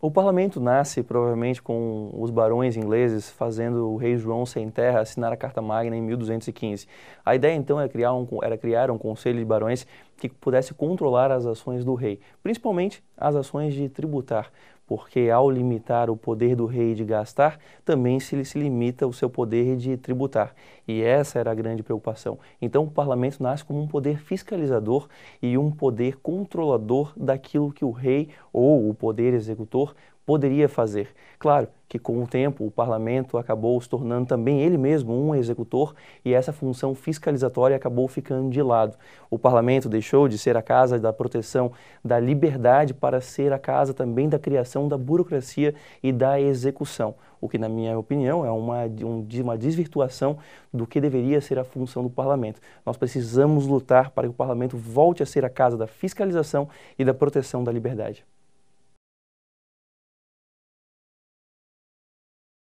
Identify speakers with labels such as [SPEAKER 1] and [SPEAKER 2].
[SPEAKER 1] O parlamento nasce
[SPEAKER 2] provavelmente com os barões ingleses fazendo o rei João sem terra assinar a Carta Magna em 1215. A ideia então era é criar um, era criar um conselho de barões que pudesse controlar as ações do rei, principalmente as ações de tributar porque ao limitar o poder do rei de gastar, também se lhe se limita o seu poder de tributar. E essa era a grande preocupação. Então o parlamento nasce como um poder fiscalizador e um poder controlador daquilo que o rei ou o poder executor poderia fazer. Claro que com o tempo o parlamento acabou se tornando também ele mesmo um executor e essa função fiscalizatória acabou ficando de lado. O parlamento deixou de ser a casa da proteção da liberdade para ser a casa também da criação questão da burocracia e da execução, o que, na minha opinião, é uma, um, uma desvirtuação do que deveria ser a função do parlamento. Nós precisamos lutar para que o parlamento volte a ser a casa da fiscalização e da proteção da liberdade.